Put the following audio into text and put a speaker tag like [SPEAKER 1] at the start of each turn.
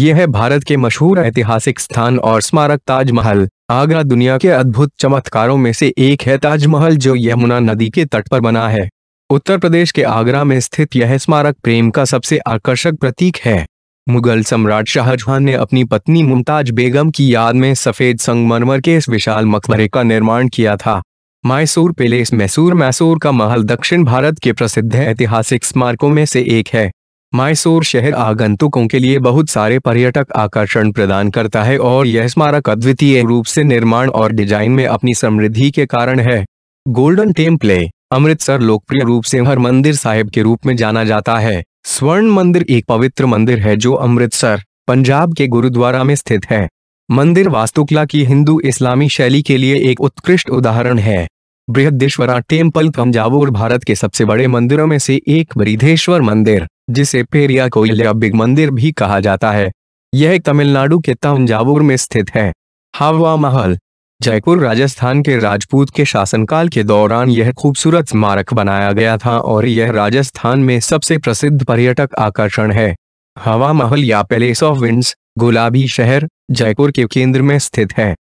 [SPEAKER 1] यह है भारत के मशहूर ऐतिहासिक स्थान और स्मारक ताजमहल आगरा दुनिया के अद्भुत चमत्कारों में से एक है ताजमहल जो यमुना नदी के तट पर बना है उत्तर प्रदेश के आगरा में स्थित यह स्मारक प्रेम का सबसे आकर्षक प्रतीक है मुगल सम्राट शाहजहां ने अपनी पत्नी मुमताज बेगम की याद में सफेद संगमरमर के इस विशाल मकबरे का निर्माण किया था मैसूर पेलेस मैसूर मैसूर का महल दक्षिण भारत के प्रसिद्ध ऐतिहासिक स्मारकों में से एक है मैसूर शहर आगंतुकों के लिए बहुत सारे पर्यटक आकर्षण प्रदान करता है और यह स्मारक अद्वितीय रूप से निर्माण और डिजाइन में अपनी समृद्धि के कारण है गोल्डन टेम्पले अमृतसर लोकप्रिय रूप से हर मंदिर साहिब के रूप में जाना जाता है स्वर्ण मंदिर एक पवित्र मंदिर है जो अमृतसर पंजाब के गुरुद्वारा में स्थित है मंदिर वास्तुकला की हिंदू इस्लामी शैली के लिए एक उत्कृष्ट उदाहरण है बृहदेश्वरा टेम्पल तंजावुर भारत के सबसे बड़े मंदिरों में से एक बृहदेश्वर मंदिर जिसे पेरिया कोयल या बिग मंदिर भी कहा जाता है यह तमिलनाडु के तंजावुर में स्थित है हवा महल जयपुर राजस्थान के राजपूत के शासनकाल के दौरान यह खूबसूरत स्मारक बनाया गया था और यह राजस्थान में सबसे प्रसिद्ध पर्यटक आकर्षण है हवा महल या पैलेस ऑफ विंड्स गुलाबी शहर जयपुर के केंद्र में स्थित है